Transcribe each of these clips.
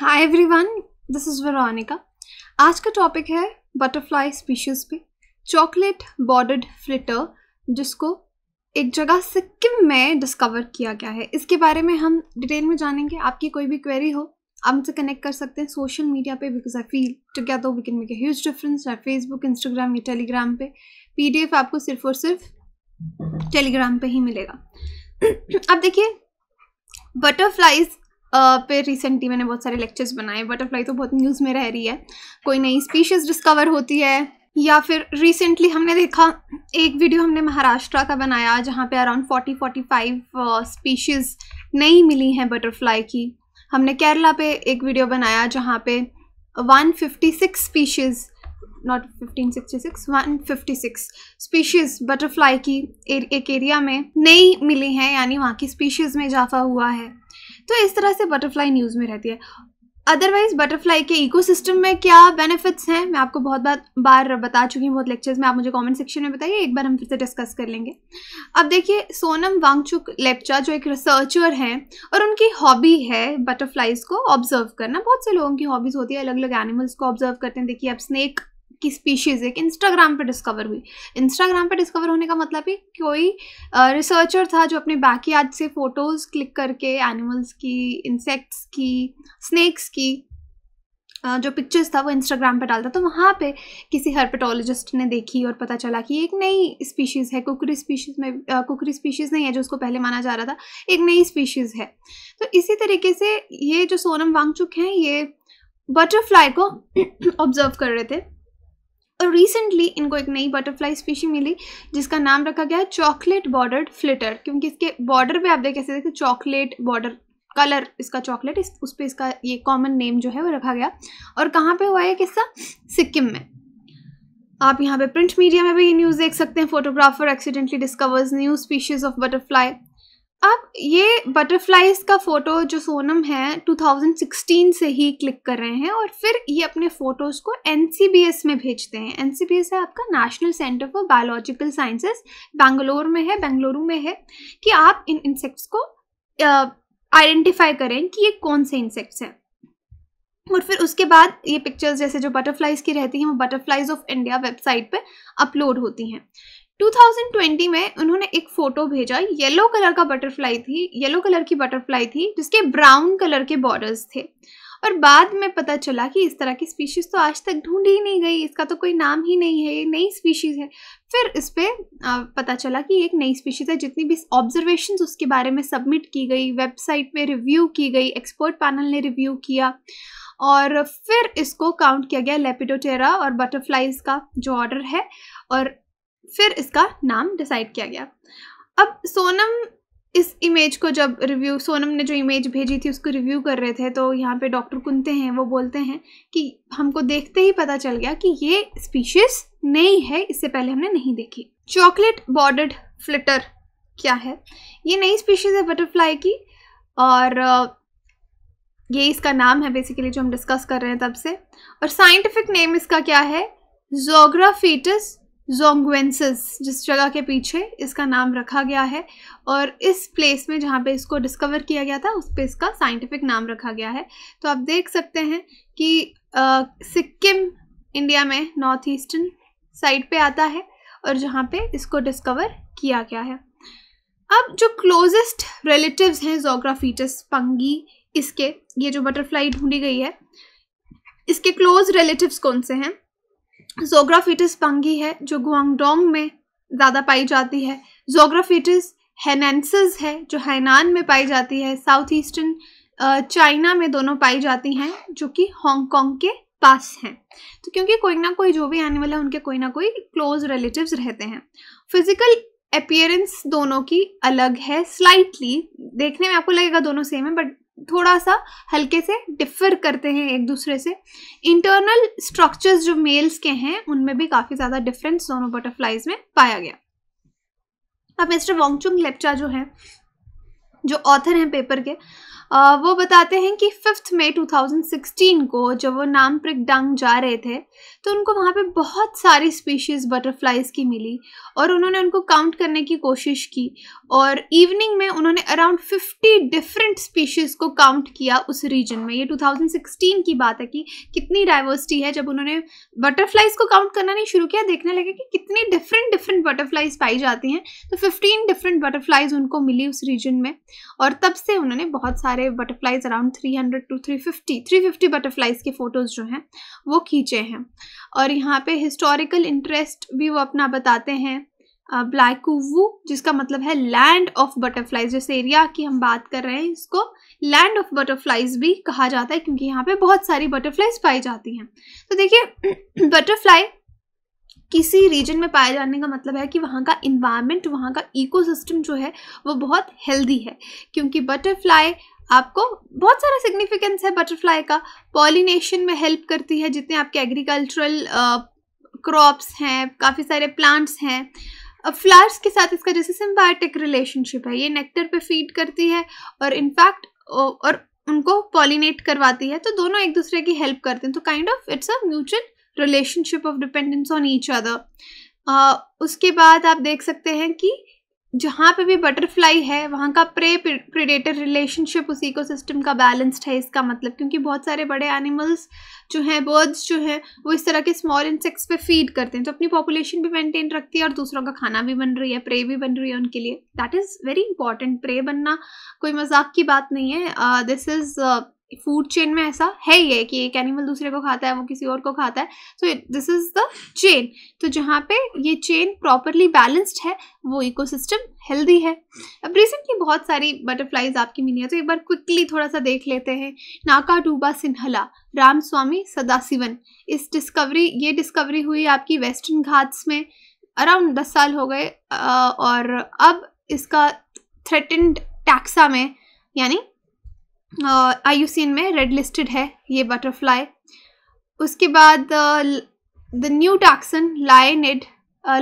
hi everyone this is Veronica आज का topic है बटरफ्लाई स्पीशीज़ पे चॉकलेट बॉर्डर्ड फ्लिटर जिसको एक जगह सिक्किम में डिस्कवर किया गया है इसके बारे में हम डिटेल में जानेंगे आपकी कोई भी क्वेरी हो आप हमसे कनेक्ट कर सकते हैं सोशल मीडिया पे because I feel together we can make a huge difference या फेसबुक इंस्टाग्राम या टेलीग्राम पे पीडीएफ आपको सिर्फ और सिर्फ टेलीग्राम पे ही मिलेगा अब देखिए बटरफ्लाइज पे रिसेंटली मैंने बहुत सारे लेक्चर्स बनाए बटरफ्लाई तो बहुत न्यूज़ में रह रही है कोई नई स्पीशीज़ डिस्कवर होती है या फिर रिसेंटली हमने देखा एक वीडियो हमने महाराष्ट्र का बनाया जहाँ पे around forty forty five species नई मिली हैं बटरफ्लाई की हमने केरला पे एक वीडियो बनाया जहाँ पे six species not fifteen sixty six one fifty six species butterfly की एक एरिया में नई मिली हैं यानी वहाँ की स्पीशीज़ में इजाफा हुआ है तो इस तरह से बटरफ्लाई न्यूज़ में रहती है अदरवाइज बटरफ्लाई के इकोसिस्टम में क्या बेनिफिट्स हैं मैं आपको बहुत बार बार बता चुकी हूँ बहुत लेक्चर्स में आप मुझे कमेंट सेक्शन में बताइए एक बार हम फिर से डिस्कस कर लेंगे अब देखिए सोनम वांगचुक लेपचा जो एक रिसर्चर हैं और उनकी हॉबी है बटरफ्लाइज को ऑब्जर्व करना बहुत से लोगों की हॉबीज़ होती है अलग अलग एनिमल्स को ऑब्जर्व करते हैं देखिए आप स्नेक की स्पीशीज़ एक इंस्टाग्राम पे डिस्कवर हुई इंस्टाग्राम पे डिस्कवर होने का मतलब है कोई रिसर्चर था जो अपने आज से फ़ोटोज़ क्लिक करके एनिमल्स की इंसेक्ट्स की स्नैक्स की जो पिक्चर्स था वो इंस्टाग्राम पे डालता तो वहाँ पे किसी हर्पेटोलॉजिस्ट ने देखी और पता चला कि एक नई स्पीशीज़ है कुकरी स्पीशीज़ में कुकरी स्पीशीज़ नहीं है जो उसको पहले माना जा रहा था एक नई स्पीशीज़ है तो इसी तरीके से ये जो सोनम वांगचुक हैं ये बटरफ्लाई को ऑब्जर्व कर रहे थे और रिसेंटली इनको एक नई बटरफ्लाई स्पीशी मिली जिसका नाम रखा गया है चॉकलेट बॉर्डर्ड फ्लिटर क्योंकि इसके बॉर्डर पे आप देख कैसे देखते चॉकलेट बॉर्डर कलर इसका चॉकलेट इस उस पर इसका ये कॉमन नेम जो है वो रखा गया और कहाँ पे हुआ है किस्सा सिक्किम में आप यहाँ पे प्रिंट मीडिया में भी ये न्यूज़ देख सकते हैं photographer accidentally discovers new species of butterfly अब ये बटरफ्लाइज का फोटो जो सोनम है 2016 से ही क्लिक कर रहे हैं और फिर ये अपने फोटोज को एन में भेजते हैं एन है आपका National Centre for Biological Sciences Bangalore में है बेंगलुरु में है कि आप इन इंसेक्ट्स को आइडेंटिफाई करें कि ये कौन से इंसेक्ट्स हैं और फिर उसके बाद ये पिक्चर्स जैसे जो बटरफ्लाइज की रहती हैं वो बटरफ्लाइज ऑफ इंडिया वेबसाइट पे अपलोड होती हैं 2020 में उन्होंने एक फ़ोटो भेजा येलो कलर का बटरफ्लाई थी येलो कलर की बटरफ्लाई थी जिसके ब्राउन कलर के बॉर्डर्स थे और बाद में पता चला कि इस तरह की स्पीशीज़ तो आज तक ढूंढी ही नहीं गई इसका तो कोई नाम ही नहीं है ये नई स्पीशीज़ है फिर इस पर पता चला कि एक नई स्पीशीज़ है जितनी भी ऑब्जर्वेशन उसके बारे में सबमिट की गई वेबसाइट पे रिव्यू की गई एक्सपर्ट पैनल ने रिव्यू किया और फिर इसको काउंट किया गया लेपिडोटेरा और बटरफ्लाइज का जो ऑर्डर है और फिर इसका नाम डिसाइड किया गया अब सोनम इस इमेज को जब रिव्यू सोनम ने जो इमेज भेजी थी उसको रिव्यू कर रहे थे तो यहाँ पे डॉक्टर कुंते हैं वो बोलते हैं कि हमको देखते ही पता चल गया कि ये स्पीशीज नई है इससे पहले हमने नहीं देखी चॉकलेट बॉर्डर्ड फ्लिटर क्या है ये नई स्पीशीज है बटरफ्लाई की और ये इसका नाम है बेसिकली जो हम डिस्कस कर रहे हैं तब से और साइंटिफिक नेम इसका क्या है जोग्राफीटस जोंगवेंसिस जिस जगह के पीछे इसका नाम रखा गया है और इस प्लेस में जहाँ पे इसको डिस्कवर किया गया था उस पर इसका साइंटिफिक नाम रखा गया है तो आप देख सकते हैं कि सिक्किम इंडिया में नॉर्थ ईस्टर्न साइड पे आता है और जहाँ पे इसको डिस्कवर किया गया है अब जो क्लोजेस्ट रिलेटिव्स हैं जोग्राफीटस पंगी इसके ये जो बटरफ्लाई ढूंढी गई है इसके क्लोज रिलेटिव्स कौन से हैं जोग्राफिटिस पंगी है जो गुआंगडोंग में ज़्यादा पाई जाती है जोग्राफिटिस हैनेंसिस है जो हैनान में पाई जाती है साउथ ईस्टर्न चाइना में दोनों पाई जाती हैं जो कि हांगकॉन्ग के पास हैं तो क्योंकि कोई ना कोई जो भी एनिमल है उनके कोई ना कोई क्लोज रिलेटिव्स रहते हैं फिजिकल अपियरेंस दोनों की अलग है स्लाइटली देखने में आपको लगेगा दोनों सेम है बट थोड़ा सा हल्के से डिफर करते हैं एक दूसरे से इंटरनल स्ट्रक्चर्स जो मेल्स के हैं उनमें भी काफ़ी ज़्यादा डिफरेंस दोनों बटरफ्लाइज में पाया गया अब मिस्टर वोंगचुंग लेप्चा जो है जो ऑथर हैं पेपर के वो बताते हैं कि फिफ्थ मई 2016 को जब वो नाम प्रिक डांग जा रहे थे तो उनको वहाँ पे बहुत सारी स्पीशीज़ बटरफ्लाइज़ की मिली और उन्होंने उनको काउंट करने की कोशिश की और इवनिंग में उन्होंने अराउंड 50 डिफरेंट स्पीशीज़ को काउंट किया उस रीजन में ये 2016 की बात है कि कितनी डाइवर्सिटी है जब उन्होंने बटरफ्लाइज़ को काउंट करना नहीं शुरू किया देखने लगे कि कितनी डिफरेंट डिफरेंट बटरफ्लाइज़ पाई जाती हैं तो फिफ्टीन डिफरेंट बटरफ्लाइज़ उनको मिली उस रीजन में और तब से उन्होंने बहुत सारे बटरफ्लाइज अराउंड 300 टू 350 350 बटरफ्लाइज के फ़ोटोज़ जो हैं वो खींचे हैं और यहाँ पे हिस्टोरिकल इंटरेस्ट भी वो अपना बताते हैं ब्लैकूवू जिसका मतलब है लैंड ऑफ बटरफ्लाइज जिस एरिया की हम बात कर रहे हैं इसको लैंड ऑफ बटरफ्लाइज भी कहा जाता है क्योंकि यहाँ पे बहुत सारी बटरफ्लाइज पाई जाती हैं तो देखिए बटरफ्लाई किसी रीजन में पाए जाने का मतलब है कि वहाँ का इन्वायरमेंट वहाँ का इकोसिस्टम जो है वो बहुत हेल्दी है क्योंकि बटरफ्लाई आपको बहुत सारा सिग्निफिकेंस है बटरफ्लाई का पॉलिनेशन में हेल्प करती है जितने आपके एग्रीकल्चरल क्रॉप्स हैं काफ़ी सारे प्लांट्स हैं फ्लावर्स के साथ इसका जैसे सिम्बायोटिक रिलेशनशिप है ये नेक्टर पे फीड करती है और इनफैक्ट और उनको पॉलिनेट करवाती है तो दोनों एक दूसरे की हेल्प करते हैं तो kind of it's a mutual relationship of dependence on each other उसके बाद आप देख सकते हैं कि जहाँ पे भी बटरफ्लाई है वहाँ का प्रे प्रिडेटर रिलेशनशिप उस इकोसिस्टम का बैलेंस्ड है इसका मतलब क्योंकि बहुत सारे बड़े एनिमल्स जो हैं बर्ड्स जो हैं वो इस तरह के स्मॉल इंसेक्ट्स पे फीड करते हैं तो अपनी पॉपुलेशन भी मेंटेन रखती है और दूसरों का खाना भी बन रही है प्रे भी बन रही है उनके लिए that is very important prey बनना कोई मजाक की बात नहीं है this uh, is food chain में ऐसा है ही है कि एक एनिमल दूसरे को खाता है वो किसी और को खाता है so this is the chain तो जहाँ पे ये चेन प्रॉपरली बैलेंस्ड है वो इकोसिस्टम हेल्दी है अब रिसेंटली बहुत सारी बटरफ्लाइज आपकी मिली है तो एक बार क्विकली थोड़ा सा देख लेते हैं नाका डूबा सिन्हला राम स्वामी सदाशिवन इस डिस्कवरी ये डिस्कवरी हुई आपकी वेस्टर्न घाट्स में अराउंड दस साल हो गए और अब इसका थ्रेटेंड टैक्सा में यानी आई यू में रेड लिस्टेड है ये बटरफ्लाई उसके बाद the new taxon lined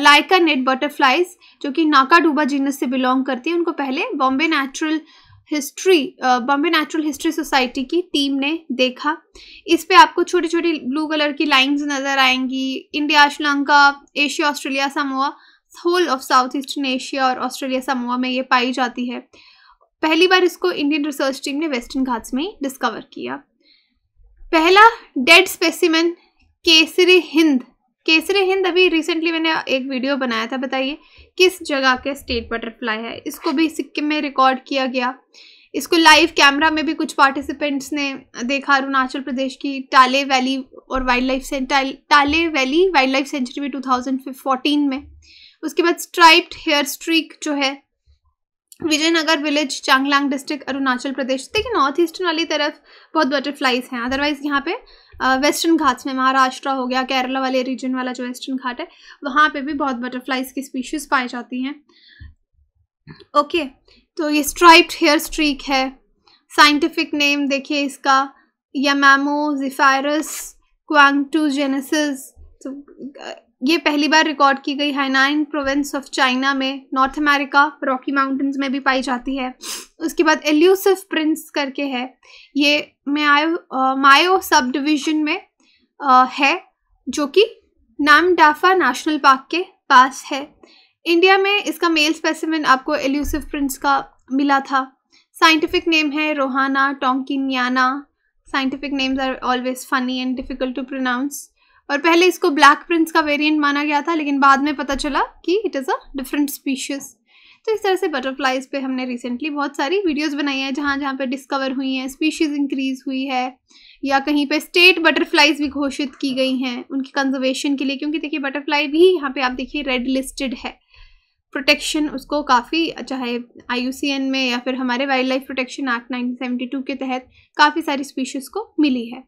Lycaenid butterflies जो कि नाकाडूबा जीनस से बिलोंग करती है उनको पहले Bombay natural history Bombay natural history society की टीम ने देखा इस पे आपको छोटी छोटी ब्लू कलर की लाइंस नज़र आएंगी इंडिया श्रीलंका एशिया ऑस्ट्रेलिया समूह whole of south eastern Asia और ऑस्ट्रेलिया समूह में ये पाई जाती है पहली बार इसको इंडियन रिसर्च टीम ने वेस्टर्न घाट्स में डिस्कवर किया पहला डेड स्पेसिमेन केसरे हिंद केसरे हिंद अभी रिसेंटली मैंने एक वीडियो बनाया था बताइए किस जगह के स्टेट बटरफ्लाई है इसको भी सिक्किम में रिकॉर्ड किया गया इसको लाइव कैमरा में भी कुछ पार्टिसिपेंट्स ने देखा अरुणाचल प्रदेश की टाले वैली और wildlife Talle valley wildlife sanctuary में टू में उसके बाद स्ट्राइप्ड हेयर स्ट्रीक जो है विजयनगर विलेज चांगलांग डिस्ट्रिक्ट अरुणाचल प्रदेश देखिए नॉर्थ ईस्टर्न वाली तरफ बहुत बटरफ्लाइज हैं अदरवाइज यहाँ पे वेस्टर्न घाट्स में महाराष्ट्र हो गया केरला वाले रीजन वाला जो वेस्टर्न घाट है वहाँ पे भी बहुत बटरफ्लाइज की स्पीशीज़ पाई जाती हैं ओके okay, तो ये स्ट्राइप्ड हेयर स्ट्रीक है साइंटिफिक नेम देखिए इसका यमैमो जिफायरस क्वांगटू जेनेसिस तो ये पहली बार रिकॉर्ड की गई हाइनाइन प्रोविंस ऑफ चाइना में नॉर्थ अमेरिका रॉकी माउंटेंस में भी पाई जाती है उसके बाद एल्यूसिफ प्रिंस करके है ये मायो मायो सब डिविजन में आ, है जो कि नामडाफा नेशनल पार्क के पास है इंडिया में इसका मेल स्पेसिमिन आपको एल्यूसिव प्रिंस का मिला था साइंटिफिक नेम है Rohana tonkiniana scientific names are always funny and difficult to pronounce और पहले इसको ब्लैक प्रिंस का वेरिएंट माना गया था लेकिन बाद में पता चला कि it is a different species तो इस तरह से बटरफ्लाइज़ पे हमने रिसेंटली बहुत सारी वीडियोस बनाई हैं जहाँ जहाँ पे डिस्कवर हुई हैं स्पीशीज़ इंक्रीज़ हुई है या कहीं पे स्टेट बटरफ्लाइज भी घोषित की गई हैं उनकी कंजर्वेशन के लिए क्योंकि देखिए बटरफ्लाई भी यहाँ पे आप देखिए रेड लिस्टेड है प्रोटेक्शन उसको काफ़ी चाहे आई में या फिर हमारे wildlife protection act nineteen के तहत काफ़ी सारी स्पीशीज़ को मिली है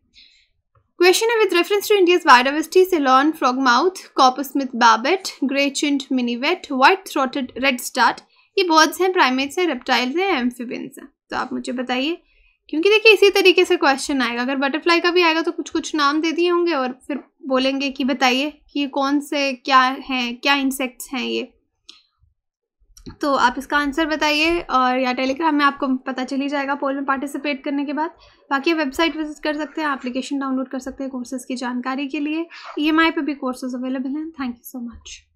क्वेश्चन है with reference to India's biodiversity Ceylon frogmouth coppersmith barbet grey chinned minivet white throated redstart ये बर्ड्स हैं प्राइमेट्स हैं रेप्टाइल्स हैं एम्फिबिन्स हैं तो आप मुझे बताइए क्योंकि देखिए इसी तरीके से क्वेश्चन आएगा अगर बटरफ्लाई का भी आएगा तो कुछ कुछ नाम दे दिए होंगे और फिर बोलेंगे कि बताइए कि ये कौन से क्या हैं क्या इंसेक्ट्स हैं ये तो आप इसका आंसर बताइए और या टेलीग्राम में आपको पता चल ही जाएगा पोल में पार्टिसिपेट करने के बाद बाकी वेबसाइट विजिट कर सकते हैं एप्लीकेशन डाउनलोड कर सकते हैं कोर्सेज़ की जानकारी के लिए ई पे भी कोर्सेज़ अवेलेबल हैं थैंक यू सो मच